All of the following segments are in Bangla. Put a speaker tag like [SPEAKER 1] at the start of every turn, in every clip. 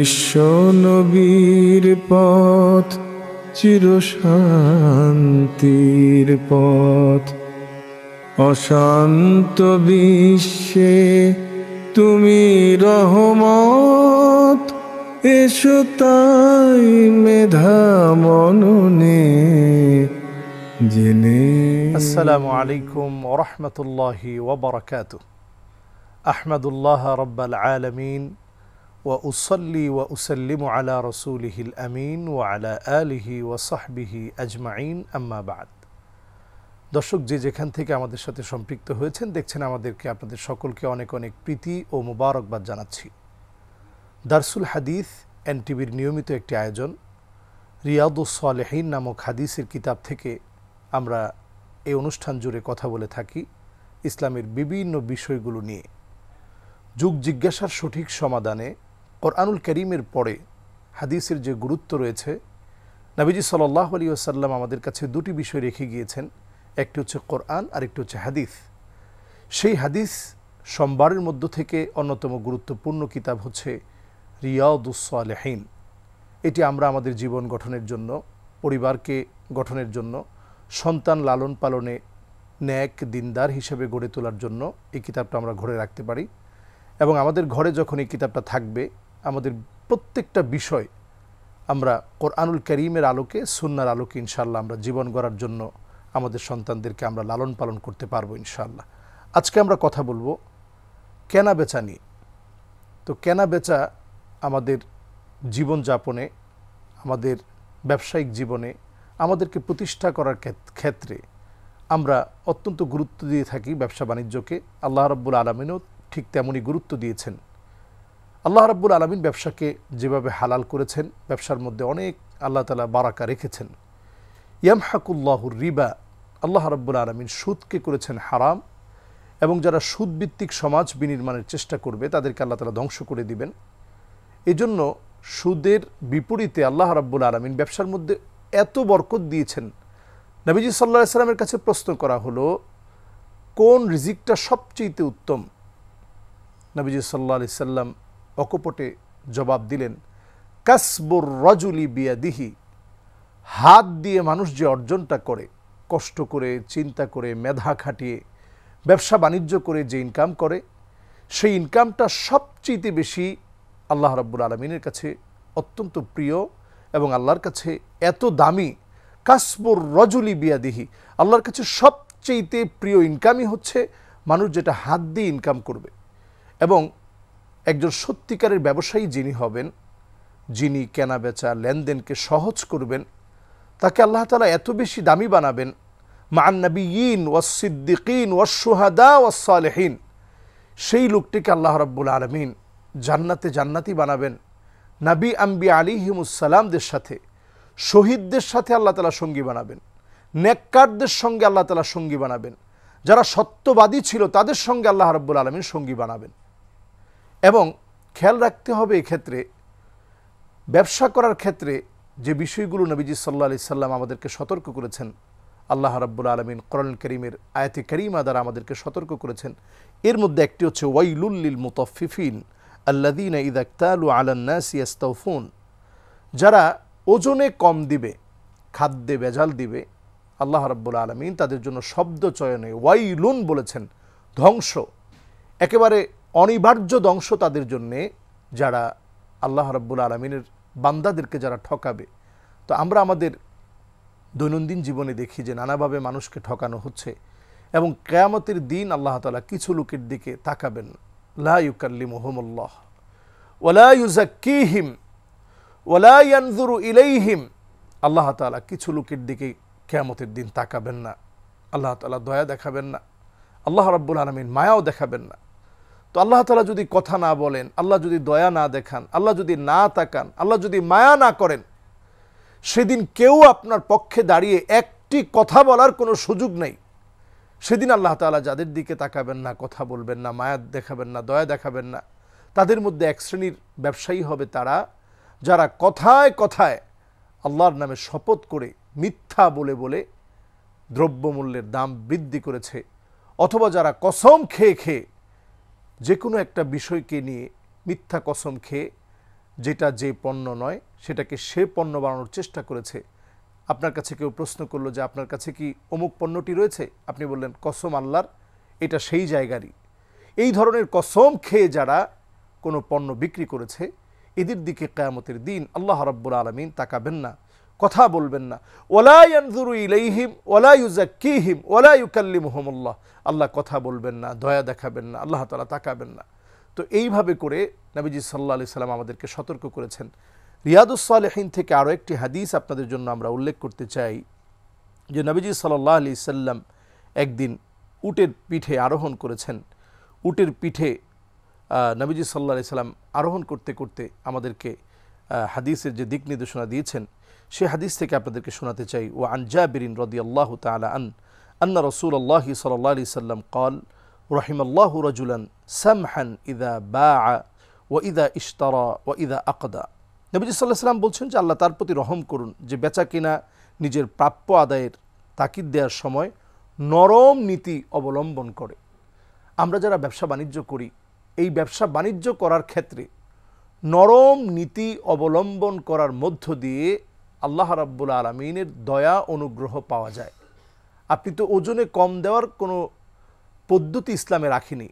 [SPEAKER 1] বিশ্ব নবীর পথ শান্তির পথ অশান্ত বিশ্বে তুমি রহমত এসো তাই মেধা মননে জেনে আসসালামু আলাইকুম ওরহমতুল্লাহি ওবরাকাত আহমদুল্লাহ রব্বাল আলমিন وأصلي وأسلم على رسوله الأمين وعلى آله وصحبه أجمعين أما بعد দর্শক যে যেখান থেকে আমাদের সাথে সম্পৃক্ত হয়েছেন দেখছেন আমাদেরকে আপনাদের সকলকে অনেক অনেক প্রীতি ও মোবারকবাদ জানাচ্ছি দারসুল হাদিস এনটিভির নিয়মিত একটি আয়োজন রিয়াদুসলেহীন নামক হাদিসের কিতাব থেকে আমরা এই অনুষ্ঠান জুড়ে কথা বলে থাকি ইসলামের বিভিন্ন বিষয়গুলো নিয়ে যুগ জিজ্ঞাসার সঠিক সমাধানে কোরআনুল করিমের পরে হাদিসের যে গুরুত্ব রয়েছে নাবিজি সাল্লাহ আলী আসাল্লাম আমাদের কাছে দুটি বিষয় রেখে গিয়েছেন একটি হচ্ছে কোরআন আর একটি হচ্ছে হাদিস সেই হাদিস সোমবারের মধ্য থেকে অন্যতম গুরুত্বপূর্ণ কিতাব হচ্ছে রিয়াউদুসালেহীন এটি আমরা আমাদের জীবন গঠনের জন্য পরিবারকে গঠনের জন্য সন্তান লালন পালনে ন্যাক দিনদার হিসেবে গড়ে তোলার জন্য এই কিতাবটা আমরা ঘরে রাখতে পারি এবং আমাদের ঘরে যখন এই কিতাবটা থাকবে আমাদের প্রত্যেকটা বিষয় আমরা কোরআনুল করিমের আলোকে সুন্নার আলোকে ইনশাল্লাহ আমরা জীবন গড়ার জন্য আমাদের সন্তানদেরকে আমরা লালন পালন করতে পারবো ইনশাল্লাহ আজকে আমরা কথা বলবো কেনা বেচা নিয়ে তো কেনা বেচা আমাদের জীবনযাপনে আমাদের ব্যবসায়িক জীবনে আমাদেরকে প্রতিষ্ঠা করার ক্ষেত্রে আমরা অত্যন্ত গুরুত্ব দিয়ে থাকি ব্যবসা বাণিজ্যকে আল্লাহ রব্বুল আলমিনও ঠিক তেমনই গুরুত্ব দিয়েছেন আল্লাহ রাব্বুল আলমিন ব্যবসাকে যেভাবে হালাল করেছেন ব্যবসার মধ্যে অনেক আল্লাহ তালা বারাকা রেখেছেন ইয়ামহাকুল্লাহুর রিবা আল্লাহ রাব্বুল আলমিন সুদকে করেছেন হারাম এবং যারা সুদভিত্তিক সমাজ বিনির্মাণের চেষ্টা করবে তাদেরকে আল্লাহ তালা ধ্বংস করে দিবেন এজন্য সুদের বিপরীতে আল্লাহ রাব্বুল আলমিন ব্যবসার মধ্যে এত বরকত দিয়েছেন নবীজি সাল্লাহ সাল্লামের কাছে প্রশ্ন করা হলো কোন রিজিকটা সবচেয়ে উত্তম নবীজি সাল্লাহ আলি সাল্লাম অকপটে জবাব দিলেন কাসবুর রজুলি দিহি হাত দিয়ে মানুষ যে অর্জনটা করে কষ্ট করে চিন্তা করে মেধা খাটিয়ে ব্যবসা বাণিজ্য করে যে ইনকাম করে সেই ইনকামটা সবচেয়ে বেশি আল্লাহ রাব্বুল আলমিনের কাছে অত্যন্ত প্রিয় এবং আল্লাহর কাছে এত দামি কাসবুর রজুলি দিহি আল্লাহর কাছে সবচেয়েতে প্রিয় ইনকামই হচ্ছে মানুষ যেটা হাত দিয়ে ইনকাম করবে এবং একজন সত্যিকারের ব্যবসায়ী যিনি হবেন যিনি কেনা বেচা লেনদেনকে সহজ করবেন তাকে আল্লাহ তালা এত বেশি দামি বানাবেন মান্নাবিয়ীন ওয়াসিদ্দিকিন ওয়াসুহাদা ওয়াসালেহীন সেই লোকটিকে আল্লাহ রব্বুল আলমিন জান্নাতে জান্নাতি বানাবেন নাবি আম্বি আলিহিমুসালামদের সাথে শহীদদের সাথে আল্লাহ তালা সঙ্গী বানাবেন নেককারদের সঙ্গে আল্লাহ তালা সঙ্গী বানাবেন যারা সত্যবাদী ছিল তাদের সঙ্গে আল্লাহ রব্বুল আলমিন সঙ্গী বানাবেন এবং খেয়াল রাখতে হবে ক্ষেত্রে ব্যবসা করার ক্ষেত্রে যে বিষয়গুলো নবীজি সাল্লা আলি সাল্লাম আমাদেরকে সতর্ক করেছেন আল্লাহ রাব্বুল আলমিন করণ করিমের আয়াতি করিমা দ্বারা আমাদেরকে সতর্ক করেছেন এর মধ্যে একটি হচ্ছে ওয়াইলুল্লিল মুতফিফিন আল্লাদিন ঈদ আক্তালু আলান্নাসিয়াস্তফুন যারা ওজনে কম দিবে খাদ্যে বেজাল দিবে আল্লাহ রাব্বুল আলমিন তাদের জন্য শব্দ চয়নে ওয়াইলুন বলেছেন ধ্বংস একেবারে অনিবার্য দংশ তাদের জন্যে যারা আল্লাহ রব্বুল আলমিনের বান্দাদেরকে যারা ঠকাবে তো আমরা আমাদের দৈনন্দিন জীবনে দেখি যে নানাভাবে মানুষকে ঠকানো হচ্ছে এবং কেয়ামতের দিন আল্লাহ তালা কিছু লোকের দিকে তাকাবেন লা ইউকাল্লিম মোহাম্মল্লাহ ওলা ওলা ইলাইহিম আল্লাহ তালা কিছু লোকের দিকে কেয়ামতের দিন তাকাবেন না আল্লাহ তালা দয়া দেখাবেন না আল্লাহ রাব্বুল আলমিন মায়াও দেখাবেন না তো আল্লাহ তালা যদি কথা না বলেন আল্লাহ যদি দয়া না দেখান আল্লাহ যদি না তাকান আল্লাহ যদি মায়া না করেন সেদিন কেউ আপনার পক্ষে দাঁড়িয়ে একটি কথা বলার কোনো সুযোগ নেই সেদিন আল্লাহ তালা যাদের দিকে তাকাবেন না কথা বলবেন না মায়া দেখাবেন না দয়া দেখাবেন না তাদের মধ্যে এক শ্রেণীর ব্যবসায়ী হবে তারা যারা কথায় কথায় আল্লাহর নামে শপথ করে মিথ্যা বলে বলে দ্রব্যমূল্যের দাম বৃদ্ধি করেছে অথবা যারা কসম খেয়ে খেয়ে যে কোনো একটা বিষয়কে নিয়ে মিথ্যা কসম খেয়ে যেটা যে পণ্য নয় সেটাকে সে পণ্য বানানোর চেষ্টা করেছে আপনার কাছে কেউ প্রশ্ন করলো যে আপনার কাছে কি অমুক পণ্যটি রয়েছে আপনি বললেন কসম আল্লাহর এটা সেই জায়গারই এই ধরনের কসম খেয়ে যারা কোনো পণ্য বিক্রি করেছে এদের দিকে কেয়ামতের দিন আল্লাহ রব্বুল আলমিন তাকাবেন না কথা বলবেন না ওলাইনজুরু ইলাইহিম ওলাইউজাকিহিম ওলাইউকাল্লিমহমুল্লাহ আল্লাহ কথা বলবেন না দয়া দেখাবেন না আল্লাহ তালা তাকাবেন না তো এইভাবে করে নবীজি সাল্লাহ আলি সাল্লাম আমাদেরকে সতর্ক করেছেন রিয়াদুসালেহীন থেকে আরও একটি হাদিস আপনাদের জন্য আমরা উল্লেখ করতে চাই যে নবীজি সাল্লাহ আলি সাল্লাম একদিন উটের পিঠে আরোহণ করেছেন উটের পিঠে নবীজি সাল্লাহ সাল্লাম আরোহণ করতে করতে আমাদেরকে হাদিসের যে দিক নির্দেশনা দিয়েছেন সে হাদিস থেকে আপনাদেরকে শোনাতে চাই ও আন জাবিরিন রদি আল্লাহ তালা আন আন্না রসুল আল্লাহ সাল্লি সাল্লাম কল রহিম আল্লাহ রজুলান সামহান ইদা বা ও ইদা ইশতারা ও ইদা আকদা নবীজ সাল্লাহ সাল্লাম বলছেন যে আল্লাহ তার প্রতি রহম করুন যে বেচা কিনা নিজের প্রাপ্য আদায়ের তাকিদ দেওয়ার সময় নরম নীতি অবলম্বন করে আমরা যারা ব্যবসা বাণিজ্য করি এই ব্যবসা বাণিজ্য করার ক্ষেত্রে নরম নীতি অবলম্বন করার মধ্য দিয়ে আল্লাহ রাব্বুল আলমিনের দয়া অনুগ্রহ পাওয়া যায় আপনি তো ওজনে কম দেওয়ার কোনো পদ্ধতি ইসলামে রাখিনি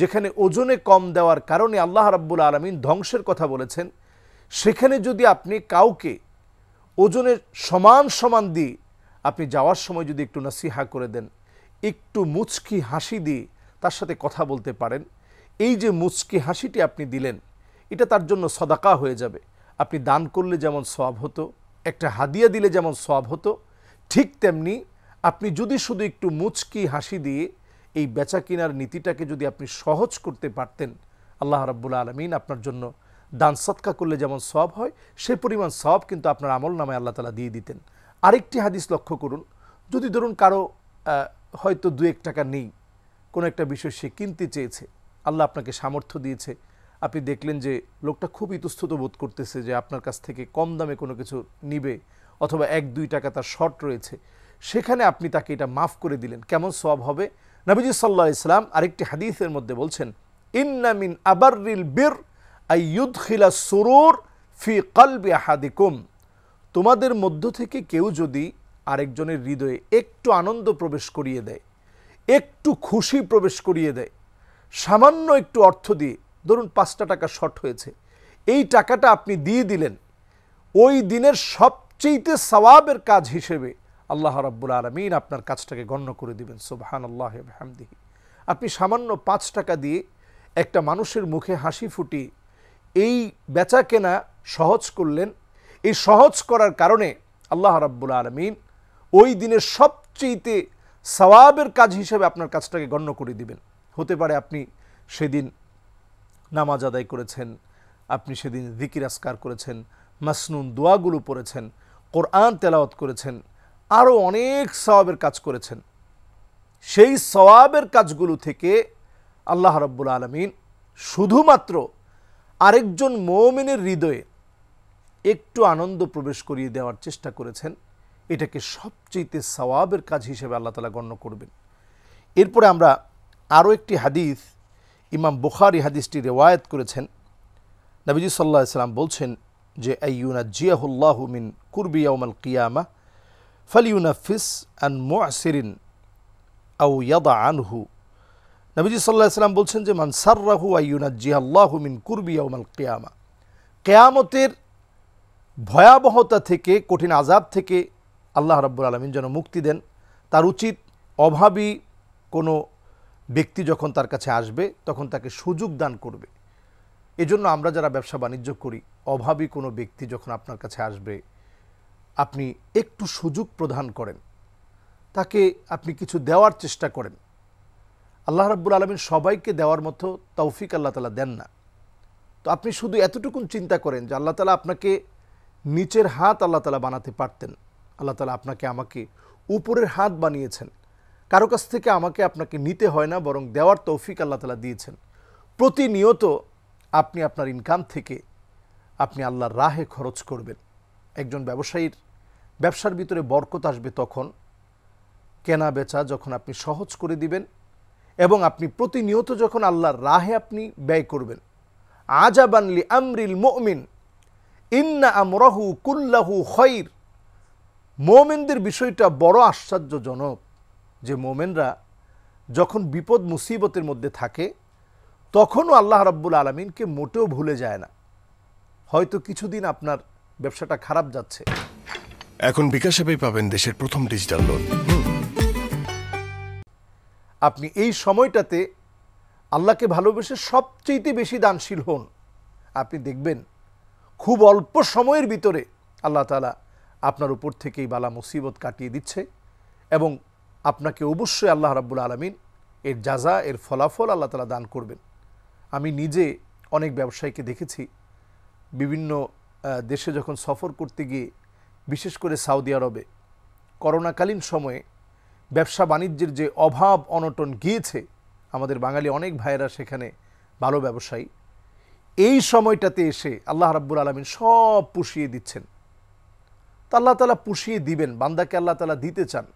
[SPEAKER 1] যেখানে ওজনে কম দেওয়ার কারণে আল্লাহ রাব্বুল আলমিন ধ্বংসের কথা বলেছেন সেখানে যদি আপনি কাউকে ওজনের সমান সমান দিয়ে আপনি যাওয়ার সময় যদি একটু নাসিহা করে দেন একটু মুচকি হাসি দিয়ে তার সাথে কথা বলতে পারেন এই যে মুচকি হাসিটি আপনি দিলেন এটা তার জন্য সদাকা হয়ে যাবে আপনি দান করলে যেমন সব হতো একটা হাদিয়া দিলে যেমন সব হতো ঠিক তেমনি আপনি যদি শুধু একটু মুচকি হাসি দিয়ে এই বেচা কিনার নীতিটাকে যদি আপনি সহজ করতে পারতেন আল্লাহ রাব্বুল আলমিন আপনার জন্য দান সৎকা করলে যেমন সব হয় সে পরিমাণ সব কিন্তু আপনার আমল নামে আল্লাহ তালা দিয়ে দিতেন আরেকটি হাদিস লক্ষ্য করুন যদি ধরুন কারো হয়তো দু এক টাকা নেই কোনো একটা বিষয় সে কিনতে চেয়েছে আল্লাহ আপনাকে সামর্থ্য দিয়েছে আপনি দেখলেন যে লোকটা খুব ইতস্তত বোধ করতেছে যে আপনার কাছ থেকে কম দামে কোনো কিছু নিবে অথবা এক দুই টাকা তার শর্ট রয়েছে সেখানে আপনি তাকে এটা মাফ করে দিলেন কেমন সব হবে নবীজি সাল্লাহ ইসলাম আরেকটি হাদিসের মধ্যে বলছেন ইন্নামিন আবারিল বীর আইয়ুদ্খিলা সুরুর ফি কলবি আহাদিকুম তোমাদের মধ্য থেকে কেউ যদি আরেকজনের হৃদয়ে একটু আনন্দ প্রবেশ করিয়ে দেয় একটু খুশি প্রবেশ করিয়ে দেয় সামান্য একটু অর্থ দিয়ে ধরুন পাঁচটা টাকা শর্ট হয়েছে এই টাকাটা আপনি দিয়ে দিলেন ওই দিনের সবচেয়েতে সওয়াবের কাজ হিসেবে আল্লাহ রব্বুল আলমিন আপনার কাজটাকে গণ্য করে দিবেন সুবাহান আল্লাহ হামদিহি আপনি সামান্য পাঁচ টাকা দিয়ে একটা মানুষের মুখে হাসি ফুটিয়ে এই বেচা কেনা সহজ করলেন এই সহজ করার কারণে আল্লাহ রব্বুল আলমিন ওই দিনের সবচেয়েতে সওয়াবের কাজ হিসেবে আপনার কাজটাকে গণ্য করে দিবেন হতে পারে আপনি সেদিন নামাজ আদায় করেছেন আপনি সেদিন জিকির আসকার করেছেন মাসনুন দোয়াগুলো পড়েছেন কোরআন তেলাওয়াত করেছেন আরও অনেক সওয়াবের কাজ করেছেন সেই সওয়াবের কাজগুলো থেকে আল্লাহ রব্বুল আলমিন শুধুমাত্র আরেকজন মৌমিনের হৃদয়ে একটু আনন্দ প্রবেশ করিয়ে দেওয়ার চেষ্টা করেছেন এটাকে সবচেয়ে সওয়াবের কাজ হিসেবে আল্লাহ তালা গণ্য করবেন এরপরে আমরা আরও একটি হাদিস ইমাম বুখারি হাদিসটি রেওয়ায়ত করেছেন নবীজি সাল্লাহ সাল্লাম বলছেন যে আইউনা জিয়াহুল্লাহ মিন কুরবি ইয়াউমাল ফালিউনা ফিস আন মোয়াসিরিন আউ ইয়াদা আনহু নবীজি সাল্লাহ সাল্লাম বলছেন যে মানসার মানসাররাহু আইউনা জিয়াল্লাহ মিন কুরবি কিয়ামা কেয়ামতের ভয়াবহতা থেকে কঠিন আজাব থেকে আল্লাহ রব্বুল আলমিন যেন মুক্তি দেন তার উচিত অভাবী কোনো ব্যক্তি যখন তার কাছে আসবে তখন তাকে সুযোগ দান করবে এজন্য আমরা যারা ব্যবসা বাণিজ্য করি অভাবী কোনো ব্যক্তি যখন আপনার কাছে আসবে আপনি একটু সুযোগ প্রদান করেন তাকে আপনি কিছু দেওয়ার চেষ্টা করেন আল্লাহ রাব্বুল আলমিন সবাইকে দেওয়ার মতো তৌফিক আল্লাহ তালা দেন না তো আপনি শুধু এতটুকুন চিন্তা করেন যে আল্লাহ তালা আপনাকে নিচের হাত আল্লাহ তালা বানাতে পারতেন আল্লাহ তালা আপনাকে আমাকে উপরের হাত বানিয়েছেন কারো কাছ থেকে আমাকে আপনাকে নিতে হয় না বরং দেওয়ার তৌফিক আল্লাহ তালা দিয়েছেন প্রতিনিয়ত আপনি আপনার ইনকাম থেকে আপনি আল্লাহর রাহে খরচ করবেন একজন ব্যবসায়ীর ব্যবসার ভিতরে বরকত আসবে তখন কেনা বেচা যখন আপনি সহজ করে দিবেন এবং আপনি প্রতিনিয়ত যখন আল্লাহর রাহে আপনি ব্যয় করবেন আজাবানলি আমরিল মমিন ইন্না আমরাহু কুল্লাহু খৈর মোমেনদের বিষয়টা বড় আশ্চর্যজনক যে মোমেনরা যখন বিপদ মুসিবতের মধ্যে থাকে তখনও আল্লাহ রব্বুল আলমিনকে মোটেও ভুলে যায় না হয়তো কিছুদিন আপনার ব্যবসাটা খারাপ যাচ্ছে এখন বিকাশেপেই পাবেন দেশের প্রথম ডিজিটাল লোন আপনি এই সময়টাতে আল্লাহকে ভালোবেসে সবচেয়েতে বেশি দানশীল হন আপনি দেখবেন খুব অল্প সময়ের ভিতরে আল্লাহ তালা আপনার উপর থেকেই বালা মুসিবত কাটিয়ে দিচ্ছে এবং আপনাকে অবশ্যই আল্লাহ রাব্বুল আলমিন এর যা এর ফলাফল আল্লাহ তালা দান করবেন আমি নিজে অনেক ব্যবসায়ীকে দেখেছি বিভিন্ন দেশে যখন সফর করতে গিয়ে বিশেষ করে সাউদি আরবে করোনাকালীন সময়ে ব্যবসা বাণিজ্যের যে অভাব অনটন গিয়েছে আমাদের বাঙালি অনেক ভাইয়েরা সেখানে ভালো ব্যবসায়ী এই সময়টাতে এসে আল্লাহ রাব্বুল আলমিন সব পুষিয়ে দিচ্ছেন তা আল্লাহ তালা পুষিয়ে দিবেন বান্দাকে আল্লাহ তালা দিতে চান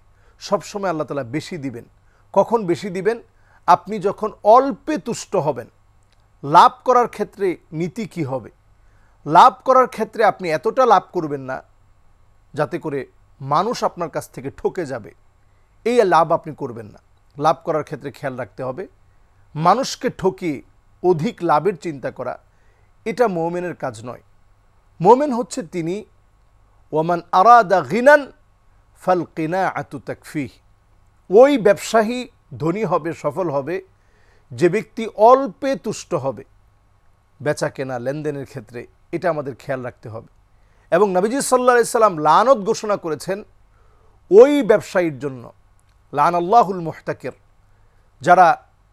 [SPEAKER 1] সবসময় আল্লাহ তালা বেশি দিবেন কখন বেশি দিবেন আপনি যখন অল্পে তুষ্ট হবেন লাভ করার ক্ষেত্রে নীতি কি হবে লাভ করার ক্ষেত্রে আপনি এতটা লাভ করবেন না যাতে করে মানুষ আপনার কাছ থেকে ঠকে যাবে এই লাভ আপনি করবেন না লাভ করার ক্ষেত্রে খেয়াল রাখতে হবে মানুষকে ঠকে অধিক লাভের চিন্তা করা এটা মোমেনের কাজ নয় মোমেন হচ্ছে তিনি ওমান আরাদা গিনান ফাল কিনা আতু তাকফি ওই ব্যবসায়ী ধনী হবে সফল হবে যে ব্যক্তি অল্পে তুষ্ট হবে বেচা কেনা লেনদেনের ক্ষেত্রে এটা আমাদের খেয়াল রাখতে হবে এবং নবীজি সাল্লা সাল্লাম লানত ঘোষণা করেছেন ওই ব্যবসায়ীর জন্য লান আল্লাহুল মোহতাকের যারা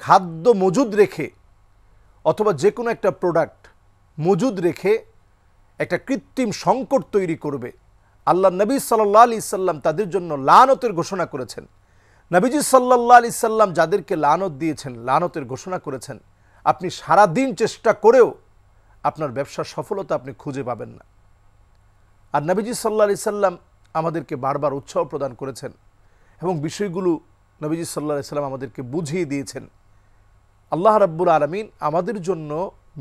[SPEAKER 1] খাদ্য মজুদ রেখে অথবা যে কোনো একটা প্রোডাক্ট মজুদ রেখে একটা কৃত্রিম সংকট তৈরি করবে আল্লাহ নবী সাল্লাহ আলি সাল্লাম তাদের জন্য লানতের ঘোষণা করেছেন নবীজি সাল্লাহ আলি সাল্লাম যাদেরকে লানত দিয়েছেন লানতের ঘোষণা করেছেন আপনি সারা দিন চেষ্টা করেও আপনার ব্যবসার সফলতা আপনি খুঁজে পাবেন না আর নবীজি সাল্লাহ আলি সাল্লাম আমাদেরকে বারবার উৎসাহ প্রদান করেছেন এবং বিষয়গুলো নবীজি সাল্লাহ সাল্লাম আমাদেরকে বুঝিয়ে দিয়েছেন আল্লাহ রাব্বুল আলমিন আমাদের জন্য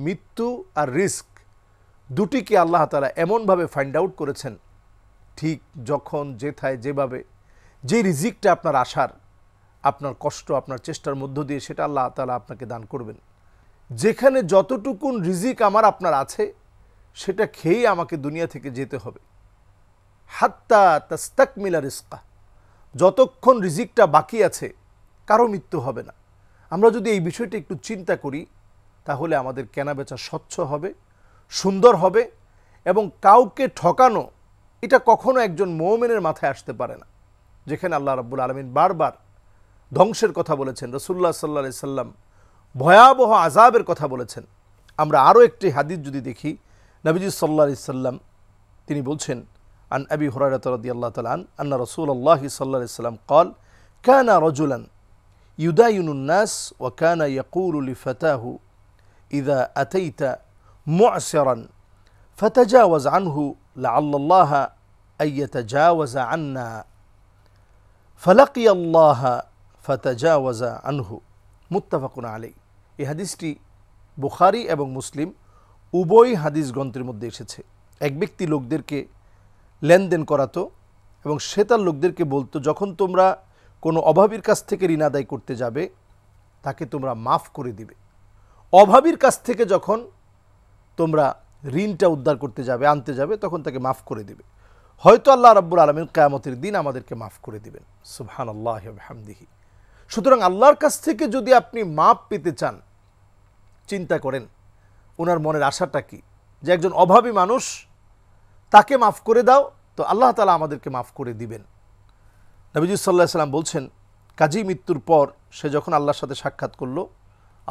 [SPEAKER 1] মৃত্যু আর রিস্ক দুটিকে আল্লাহ তালা এমনভাবে ফাইন্ড আউট করেছেন ঠিক যখন যেথায় যেভাবে যে রিজিকটা আপনার আশার আপনার কষ্ট আপনার চেষ্টার মধ্য দিয়ে সেটা আল্লাহ তালা আপনাকে দান করবেন যেখানে যতটুকুন রিজিক আমার আপনার আছে সেটা খেয়েই আমাকে দুনিয়া থেকে যেতে হবে হাত্তা মিলা রিস্কা যতক্ষণ রিজিকটা বাকি আছে কারো মৃত্যু হবে না আমরা যদি এই বিষয়টি একটু চিন্তা করি তাহলে আমাদের কেনাবেচা স্বচ্ছ হবে সুন্দর হবে এবং কাউকে ঠকানো এটা কখনো একজন মৌমেনের মাথায় আসতে পারে না যেখানে আল্লাহ রাব্বুল আলমিন বারবার ধ্বংসের কথা বলেছেন রসুল্লাহ সাল্লা সাল্লাম ভয়াবহ আজাবের কথা বলেছেন আমরা আরও একটি হাদিস যদি দেখি নবীজি সাল্লা সাল্লাম তিনি বলছেন আন আবি হরারত আল্লাহ তালান আন্না রসুল্লাহ সাল্লা সাল্লাম কল কানা রজুলান ইউদাইনুন্নাস ও কানা ইয়াকুরুলি ফতাহু ইদা আতাইতা মুআসরান ওয়াজ আনহু لعل الله أن يتجاوز عنا فلقي الله فتجاوز عنه متفق عليه এই হাদিসটি বুখারি এবং মুসলিম উভয় হাদিস গ্রন্থের মধ্যে এসেছে এক ব্যক্তি লোকদেরকে লেনদেন করাতো এবং সে তার লোকদেরকে বলতো যখন তোমরা কোনো অভাবীর কাছ থেকে ঋণ আদায় করতে যাবে তাকে তোমরা মাফ করে দিবে অভাবীর কাছ থেকে যখন তোমরা ঋণটা উদ্ধার করতে যাবে আনতে যাবে তখন তাকে মাফ করে দেবে হয়তো আল্লাহ রাব্বুল আলমিন কেয়ামতের দিন আমাদেরকে মাফ করে দিবেন সুহান আল্লাহ হামদিহি সুতরাং আল্লাহর কাছ থেকে যদি আপনি মাপ পেতে চান চিন্তা করেন ওনার মনের আশাটা কি যে একজন অভাবী মানুষ তাকে মাফ করে দাও তো আল্লাহ তালা আমাদেরকে মাফ করে দিবেন নবীজ সাল্লাহ সাল্লাম বলছেন কাজী মৃত্যুর পর সে যখন আল্লাহর সাথে সাক্ষাৎ করলো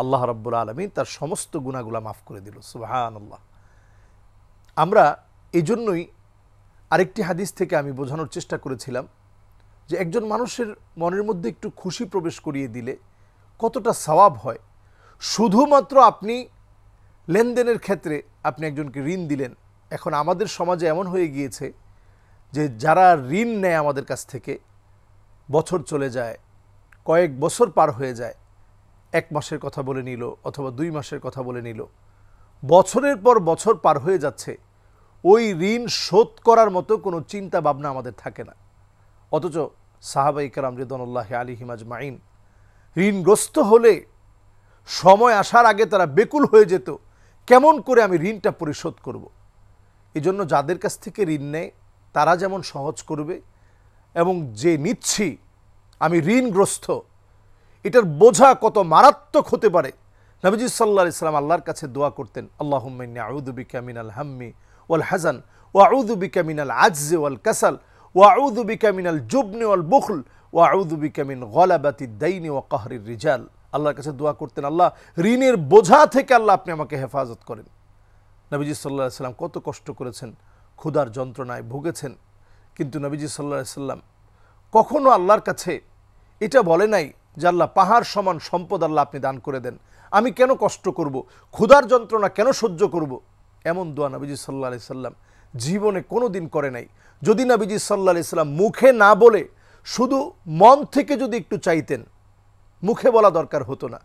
[SPEAKER 1] আল্লাহ রব্বুল আলমী তার সমস্ত গুণাগুলা মাফ করে দিল সুবাহান আল্লাহ আমরা এজন্যই আরেকটি হাদিস থেকে আমি বোঝানোর চেষ্টা করেছিলাম যে একজন মানুষের মনের মধ্যে একটু খুশি প্রবেশ করিয়ে দিলে কতটা সওয়াব হয় শুধুমাত্র আপনি লেনদেনের ক্ষেত্রে আপনি একজনকে ঋণ দিলেন এখন আমাদের সমাজে এমন হয়ে গিয়েছে যে যারা ঋণ নেয় আমাদের কাছ থেকে বছর চলে যায় কয়েক বছর পার হয়ে যায় এক মাসের কথা বলে নিল অথবা দুই মাসের কথা বলে নিল বছরের পর বছর পার হয়ে যাচ্ছে ওই ঋণ শোধ করার মতো কোনো চিন্তা ভাবনা আমাদের থাকে না অথচ সাহাবা ইকরাম রিদনুল্লাহ আলী হিমাজ মাইন ঋণগ্রস্ত হলে সময় আসার আগে তারা বেকুল হয়ে যেত কেমন করে আমি ঋণটা পরিশোধ করব। এজন্য যাদের কাছ থেকে ঋণ নেয় তারা যেমন সহজ করবে এবং যে নিচ্ছি আমি ঋণগ্রস্ত এটার বোঝা কত মারাত্মক হতে পারে নবীজ সাল্লা ইসলাম আল্লাহর কাছে দোয়া করতেন আল্লাহ আউদুবিকা মিনাল হাম্মি ওয়াল হাজান ওয়াউদু বিকা মিনাল আজজে ওয়াল কাসাল ওয়াউদু বিকা মিনাল জুবনি ওয়াল বুখল ওয়াউদু বিকা মিন গলাবাতি দাইনি ওয়া কাহরির রিজাল আল্লাহর কাছে দোয়া করতেন আল্লাহ ঋণের বোঝা থেকে আল্লাহ আপনি আমাকে হেফাজত করেন নবীজি সাল্লাহ সাল্লাম কত কষ্ট করেছেন ক্ষুধার যন্ত্রণায় ভুগেছেন কিন্তু নবীজি সাল্লাহ সাল্লাম কখনও আল্লাহর কাছে এটা বলে নাই যে আল্লাহ পাহাড় সমান সম্পদ আল্লাহ আপনি দান করে দেন আমি কেন কষ্ট করব ক্ষুধার যন্ত্রণা কেন সহ্য করব এমন দোয়া নবীজি সাল্লা আলি সাল্লাম জীবনে কোনো দিন করে নাই যদি নবীজি সাল্লা আলি সাল্লাম মুখে না বলে শুধু মন থেকে যদি একটু চাইতেন মুখে বলা দরকার হতো না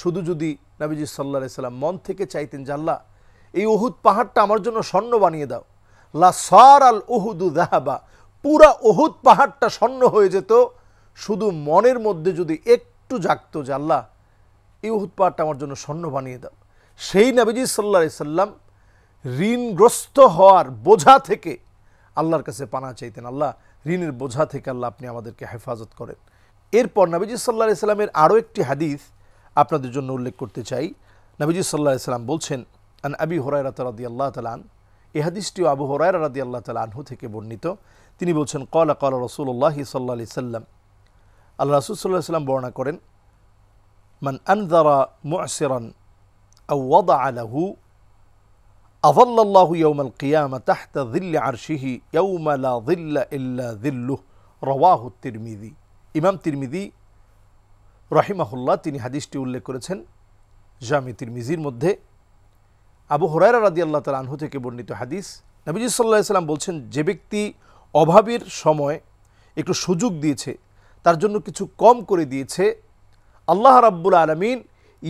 [SPEAKER 1] শুধু যদি নবীজি সাল্লা সাল্লাম মন থেকে চাইতেন জাল্লা এই উহুদ পাহাড়টা আমার জন্য স্বর্ণ বানিয়ে দাও লা সার আল উহুদু দাহাবা পুরা উহুদ পাহাড়টা স্বর্ণ হয়ে যেত শুধু মনের মধ্যে যদি একটু জাগত জাল্লা এই উহুদ পাহাড়টা আমার জন্য স্বর্ণ বানিয়ে দাও সেই নবীজি সাল্লা সাল্লাম ঋণগ্রস্ত হওয়ার বোঝা থেকে আল্লাহর কাছে পানা চাইতেন আল্লাহ ঋণের বোঝা থেকে আল্লাহ আপনি আমাদেরকে হেফাজত করেন এরপর নাবিজি সাল্লাহ ইসলামের আরও একটি হাদিস আপনাদের জন্য উল্লেখ করতে চাই নবীজি সাল্লাহ ইসলাম বলছেন আন আবি হরাইরা তালাদি আল্লাহ তালান এ হাদিসটিও আবু হরাইরা রাদি আল্লাহ তালা আনহু থেকে বর্ণিত তিনি বলছেন কলা কল রসুল্লাহ সাল্লাহ সাল্লাম আল্লাহ রসুল সাল্লাহ সাল্লাম বর্ণনা করেন মান আনদারা আউ ওয়াদা আলাহু আল্লাহ ইয়ৌমাল কিয়ামা তাহতা দিল্লা আরশিহি ইয়ৌমালা দিল্লা ইল্লা দিল্লুহ রওয়াহ তিরমিদি ইমাম তিরমিদি রহিমাহুল্লাহ তিনি হাদিসটি উল্লেখ করেছেন জামি তিরমিজির মধ্যে আবু হরাইরা রাদি আল্লাহ তাল আনহু থেকে বর্ণিত হাদিস নবীজ সাল্লাহ সাল্লাম বলছেন যে ব্যক্তি অভাবের সময় একটু সুযোগ দিয়েছে তার জন্য কিছু কম করে দিয়েছে আল্লাহ রাব্বুল আলমিন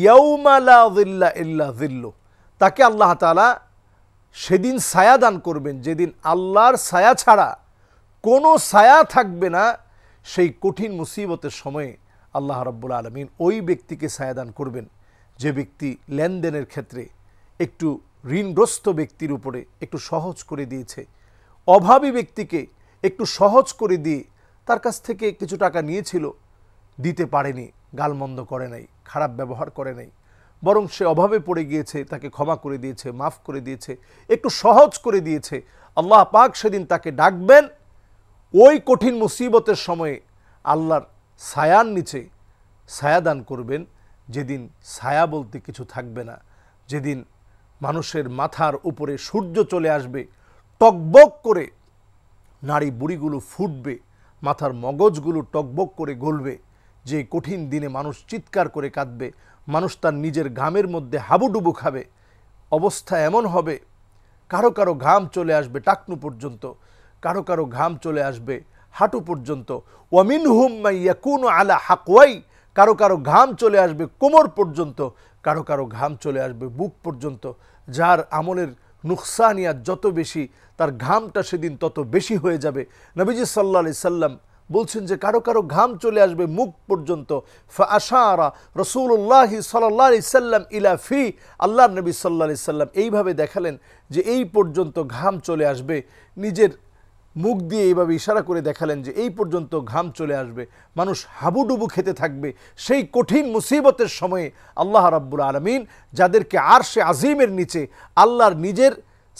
[SPEAKER 1] ইয়ৌমালা দিল্লা ইল্লা তাকে আল্লাহ তালা সেদিন ছায়া দান করবেন যেদিন আল্লাহর ছায়া ছাড়া কোনো ছায়া থাকবে না সেই কঠিন মুসিবতের সময়ে আল্লাহ রব্বুল আলমিন ওই ব্যক্তিকে ছায়া দান করবেন যে ব্যক্তি লেনদেনের ক্ষেত্রে একটু ঋণগ্রস্ত ব্যক্তির উপরে একটু সহজ করে দিয়েছে অভাবী ব্যক্তিকে একটু সহজ করে দিয়ে তার কাছ থেকে কিছু টাকা নিয়েছিল দিতে পারেনি গালমন্দ করে নাই খারাপ ব্যবহার করে নাই বরং সে অভাবে পড়ে গিয়েছে তাকে ক্ষমা করে দিয়েছে মাফ করে দিয়েছে একটু সহজ করে দিয়েছে আল্লাহ পাক সেদিন তাকে ডাকবেন ওই কঠিন মুসিবতের সময়ে আল্লাহর ছায়ার নিচে ছায়া দান করবেন যেদিন ছায়া বলতে কিছু থাকবে না যেদিন মানুষের মাথার উপরে সূর্য চলে আসবে টকবক করে নারী বুড়িগুলো ফুটবে মাথার মগজগুলো টকবক করে গলবে যে কঠিন দিনে মানুষ চিৎকার করে কাঁদবে মানুষ তার নিজের ঘামের মধ্যে হাবুডুবু খাবে অবস্থা এমন হবে কারো কারো ঘাম চলে আসবে টাকনু পর্যন্ত কারো কারো ঘাম চলে আসবে হাঁটু পর্যন্ত ওয়ামিন হুম মাইয়াকুন আলা হাকুয়াই কারো কারো ঘাম চলে আসবে কোমর পর্যন্ত কারো কারো ঘাম চলে আসবে বুক পর্যন্ত যার আমলের নুকসানিয়া যত বেশি তার ঘামটা সেদিন তত বেশি হয়ে যাবে নবীজি সাল্লা সাল্লাম বলছেন যে কারো কারো ঘাম চলে আসবে মুখ পর্যন্ত আশারা রসুল্লাহ সাল্লাহ সাল্লাম ইলা ফি আল্লাহ নবী সাল্লা সাল্লাম এইভাবে দেখালেন যে এই পর্যন্ত ঘাম চলে আসবে নিজের মুখ দিয়ে এইভাবে ইশারা করে দেখালেন যে এই পর্যন্ত ঘাম চলে আসবে মানুষ হাবুডুবু খেতে থাকবে সেই কঠিন মুসিবতের সময়ে আল্লাহ রাব্বুল আলমিন যাদেরকে আর সে আজিমের নিচে আল্লাহর নিজের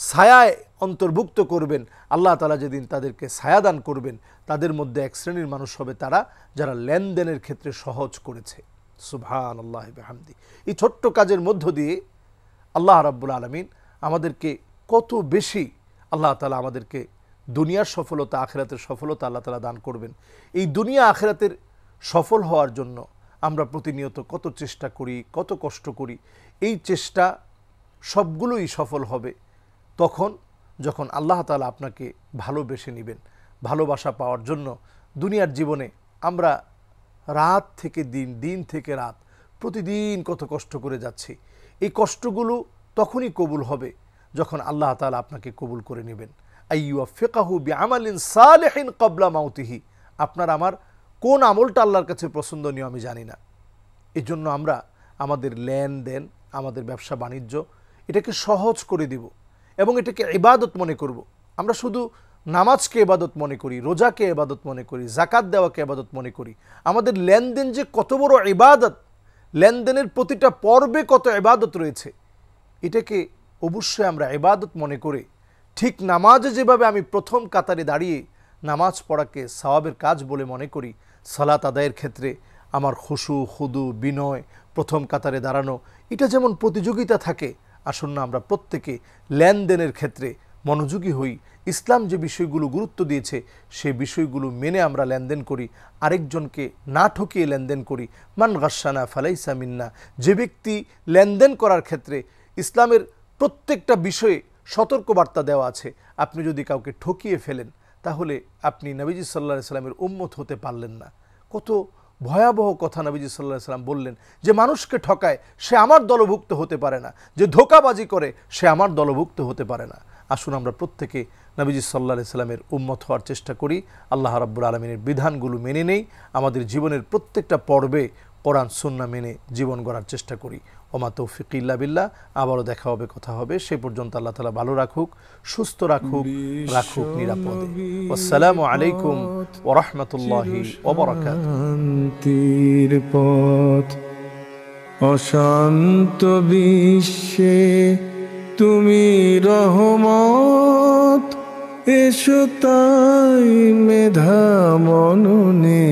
[SPEAKER 1] ছায়ায় অন্তর্ভুক্ত করবেন আল্লাহ তালা যেদিন তাদেরকে ছায়াদান করবেন তাদের মধ্যে এক শ্রেণীর মানুষ হবে তারা যারা লেনদেনের ক্ষেত্রে সহজ করেছে সুভান আল্লাহ বেহামদি এই ছোট্ট কাজের মধ্য দিয়ে আল্লাহ রাব্বুল আলমিন আমাদেরকে কত বেশি আল্লাহ তালা আমাদেরকে দুনিয়ার সফলতা আখেরাতের সফলতা আল্লাহ তালা দান করবেন এই দুনিয়া আখেরাতের সফল হওয়ার জন্য আমরা প্রতিনিয়ত কত চেষ্টা করি কত কষ্ট করি এই চেষ্টা সবগুলোই সফল হবে তখন যখন আল্লাহ তালা আপনাকে ভালোবেসে নেবেন ভালোবাসা পাওয়ার জন্য দুনিয়ার জীবনে আমরা রাত থেকে দিন দিন থেকে রাত প্রতিদিন কত কষ্ট করে যাচ্ছি এই কষ্টগুলো তখনই কবুল হবে যখন আল্লাহ তালা আপনাকে কবুল করে নেবেন আইয়া ফেকাহু বিআমালিন সালেহিন কবলা মাউতিহি আপনার আমার কোন আমলটা আল্লাহর কাছে পছন্দনীয় আমি জানি না এজন্য আমরা আমাদের লেনদেন আমাদের ব্যবসা বাণিজ্য এটাকে সহজ করে দিব এবং এটাকে ইবাদত মনে করব আমরা শুধু নামাজকে এবাদত মনে করি রোজাকে এবাদত মনে করি জাকাত দেওয়াকে এবাদত মনে করি আমাদের লেনদেন যে কত বড় এবাদত লেনদেনের প্রতিটা পর্বে কত এবাদত রয়েছে এটাকে অবশ্যই আমরা এবাদত মনে করে ঠিক নামাজে যেভাবে আমি প্রথম কাতারে দাঁড়িয়ে নামাজ পড়াকে সওয়াবের কাজ বলে মনে করি সালাত আদায়ের ক্ষেত্রে আমার খুশু হুদু বিনয় প্রথম কাতারে দাঁড়ানো এটা যেমন প্রতিযোগিতা থাকে আসুন না আমরা প্রত্যেকে লেনদেনের ক্ষেত্রে মনোযোগী হই ইসলাম যে বিষয়গুলো গুরুত্ব দিয়েছে সে বিষয়গুলো মেনে আমরা লেনদেন করি আরেকজনকে না ঠকিয়ে লেনদেন করি মান গাসানা ফালাইসা মিন্না যে ব্যক্তি লেনদেন করার ক্ষেত্রে ইসলামের প্রত্যেকটা বিষয়ে সতর্কবার্তা দেওয়া আছে আপনি যদি কাউকে ঠকিয়ে ফেলেন তাহলে আপনি নবীজি সাল্লা সাল্লামের উম্মত হতে পারলেন না কত ভয়াবহ কথা নবীজি সাল্লাহ সাল্লাম বললেন যে মানুষকে ঠকায় সে আমার দলভুক্ত হতে পারে না যে ধোকাবাজি করে সে আমার দলভুক্ত হতে পারে না আসুন আমরা প্রত্যেকে নবীজি সাল্লা সাল্লামের উম্মত হওয়ার চেষ্টা করি আল্লাহ রাব্বুল আলমিনের বিধানগুলো মেনে নেই আমাদের জীবনের প্রত্যেকটা পর্বে কোরআন সুন্না মেনে জীবন গড়ার চেষ্টা করি ওমা তৌফিক ইল্লা বিল্লাহ আবারও দেখা হবে কথা হবে সে পর্যন্ত আল্লাহ তালা ভালো রাখুক সুস্থ রাখুক রাখুক নিরাপদে আসসালাম আলাইকুম ওরহমতুল্লাহি শান্তির পথ অশান্ত বিশ্বে তুমি রহমত এসো তাই মেধা মননে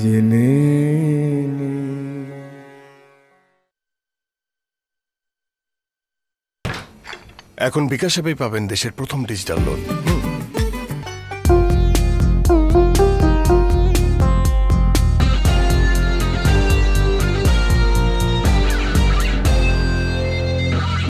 [SPEAKER 1] জেনে এখন বিকাশ পাবেন দেশের প্রথম ডিজিটাল লোন